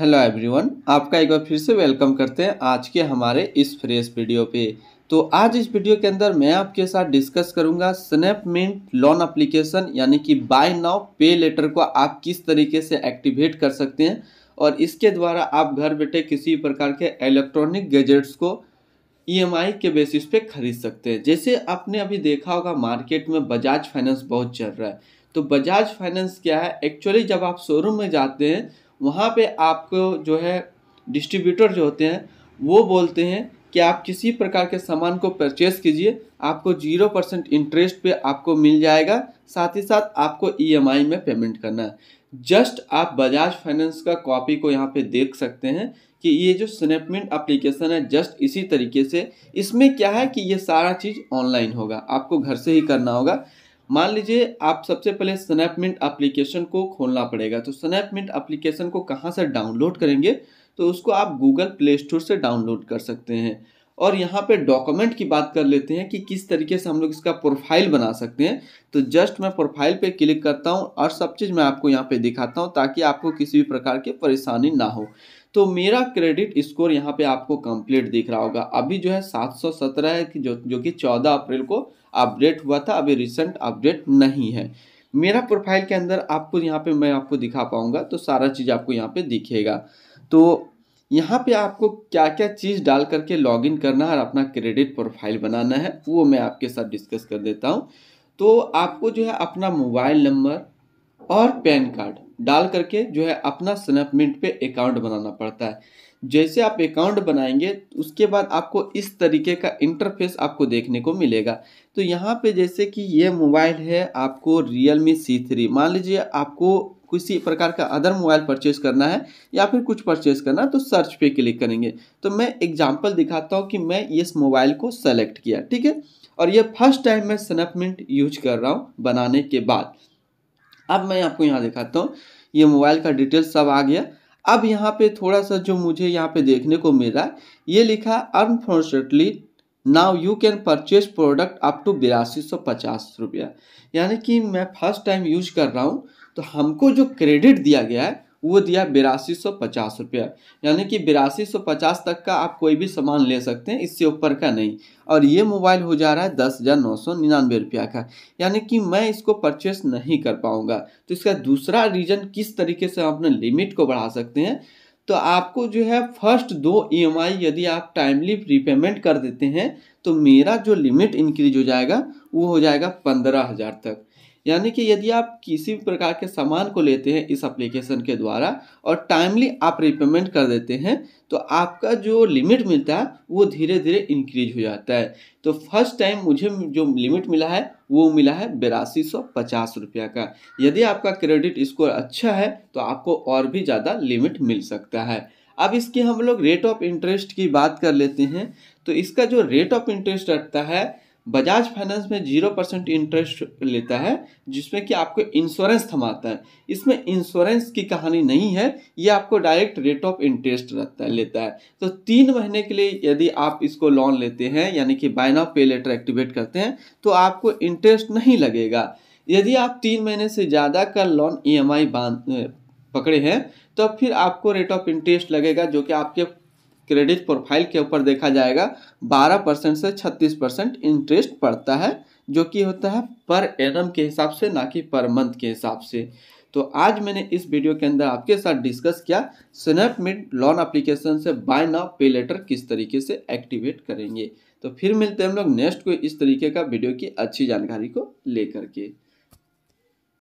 hello everyone आपका एक बार फिर से वेलकम करते हैं आज के हमारे इस फ्रेश वीडियो पे तो आज इस वीडियो के अंदर मैं आपके साथ डिस्कस करूंगा मिंट लोन एप्लीकेशन यानी कि बाय नाउ पे लेटर को आप किस तरीके से एक्टिवेट कर सकते हैं और इसके द्वारा आप घर बैठे किसी प्रकार के इलेक्ट्रॉनिक गैजेट्स को ई e के बेसिस पे खरीद सकते हैं जैसे आपने अभी देखा होगा मार्केट में बजाज फाइनेंस बहुत चल रहा है तो बजाज फाइनेंस क्या है एक्चुअली जब आप शोरूम में जाते हैं वहाँ पे आपको जो है डिस्ट्रीब्यूटर जो होते हैं वो बोलते हैं कि आप किसी प्रकार के सामान को परचेस कीजिए आपको जीरो परसेंट इंटरेस्ट पे आपको मिल जाएगा साथ ही साथ आपको ईएमआई e में पेमेंट करना है जस्ट आप बजाज फाइनेंस का कॉपी को यहाँ पे देख सकते हैं कि ये जो स्नैपमेंट एप्लीकेशन है जस्ट इसी तरीके से इसमें क्या है कि ये सारा चीज़ ऑनलाइन होगा आपको घर से ही करना होगा मान लीजिए आप सबसे पहले स्नैपमिंट एप्लीकेशन को खोलना पड़ेगा तो स्नैपमिंट एप्लीकेशन को कहाँ से डाउनलोड करेंगे तो उसको आप गूगल प्ले स्टोर से डाउनलोड कर सकते हैं और यहाँ पे डॉक्यूमेंट की बात कर लेते हैं कि किस तरीके से हम लोग इसका प्रोफाइल बना सकते हैं तो जस्ट मैं प्रोफाइल पे क्लिक करता हूँ और सब चीज़ मैं आपको यहाँ पे दिखाता हूँ ताकि आपको किसी भी प्रकार की परेशानी ना हो तो मेरा क्रेडिट स्कोर यहाँ पे आपको कंप्लीट दिख रहा होगा अभी जो है 717 है कि जो जो कि 14 अप्रैल को अपडेट हुआ था अभी रिसेंट अपडेट नहीं है मेरा प्रोफाइल के अंदर आपको यहाँ पे मैं आपको दिखा पाऊँगा तो सारा चीज़ आपको यहाँ पे दिखेगा तो यहाँ पे आपको क्या क्या चीज़ डाल करके लॉगिन करना है और अपना क्रेडिट प्रोफाइल बनाना है वो मैं आपके साथ डिस्कस कर देता हूँ तो आपको जो है अपना मोबाइल नंबर और पैन कार्ड डाल करके जो है अपना स्नैपमिंट पे अकाउंट बनाना पड़ता है जैसे आप अकाउंट बनाएंगे उसके बाद आपको इस तरीके का इंटरफेस आपको देखने को मिलेगा तो यहाँ पे जैसे कि ये मोबाइल है आपको रियल मी सी थ्री मान लीजिए आपको किसी प्रकार का अदर मोबाइल परचेज करना है या फिर कुछ परचेज करना है तो सर्च पे क्लिक करेंगे तो मैं एग्जाम्पल दिखाता हूँ कि मैं इस मोबाइल को सेलेक्ट किया ठीक है और ये फर्स्ट टाइम मैं स्नैपमिंट यूज कर रहा हूँ बनाने के बाद अब मैं आपको यहाँ दिखाता हूँ ये मोबाइल का डिटेल सब आ गया अब यहाँ पे थोड़ा सा जो मुझे यहाँ पे देखने को मिल रहा है ये लिखा unfortunately now you can purchase product up to बिरासी सौ पचास रुपया यानी कि मैं फर्स्ट टाइम यूज कर रहा हूँ तो हमको जो क्रेडिट दिया गया है वो दिया बिरासी सौ पचास रुपया यानी कि बिरासी सौ पचास तक का आप कोई भी सामान ले सकते हैं इससे ऊपर का नहीं और ये मोबाइल हो जा रहा है दस हज़ार नौ सौ निन्यानवे रुपया का यानी कि मैं इसको परचेस नहीं कर पाऊँगा तो इसका दूसरा रीज़न किस तरीके से आप अपने लिमिट को बढ़ा सकते हैं तो आपको जो है फर्स्ट दो ई यदि आप टाइमली रीपेमेंट कर देते हैं तो मेरा जो लिमिट इंक्रीज हो जाएगा वो हो जाएगा पंद्रह हज़ार तक यानी कि यदि आप किसी भी प्रकार के सामान को लेते हैं इस एप्लीकेशन के द्वारा और टाइमली आप रिपेमेंट कर देते हैं तो आपका जो लिमिट मिलता है वो धीरे धीरे इंक्रीज हो जाता है तो फर्स्ट टाइम मुझे जो लिमिट मिला है वो मिला है बिरासी सौ पचास रुपया का यदि आपका क्रेडिट स्कोर अच्छा है तो आपको और भी ज़्यादा लिमिट मिल सकता है अब इसकी हम लोग रेट ऑफ इंटरेस्ट की बात कर लेते हैं तो इसका जो रेट ऑफ इंटरेस्ट रखता है बजाज फाइनेंस में जीरो परसेंट इंटरेस्ट लेता है जिसमें कि आपको इंश्योरेंस थमाता है इसमें इंश्योरेंस की कहानी नहीं है ये आपको डायरेक्ट रेट ऑफ इंटरेस्ट रहता है लेता है तो तीन महीने के लिए यदि आप इसको लोन लेते हैं यानी कि buy now pay later activate करते हैं तो आपको इंटरेस्ट नहीं लगेगा यदि आप तीन महीने से ज़्यादा का लोन ई एम आई बांध पकड़े हैं तो फिर आपको रेट ऑफ इंटरेस्ट लगेगा जो कि आपके क्रेडिट प्रोफाइल के ऊपर देखा जाएगा 12 परसेंट से 36 परसेंट इंटरेस्ट पड़ता है जो कि होता है पर एनम के हिसाब से ना कि पर मंथ के हिसाब से तो आज मैंने इस वीडियो के अंदर आपके साथ डिस्कस किया स्नैपमिट लोन एप्लीकेशन से बाय नाउ पे लेटर किस तरीके से एक्टिवेट करेंगे तो फिर मिलते हैं हम लोग नेक्स्ट कोई इस तरीके का वीडियो की अच्छी जानकारी को लेकर के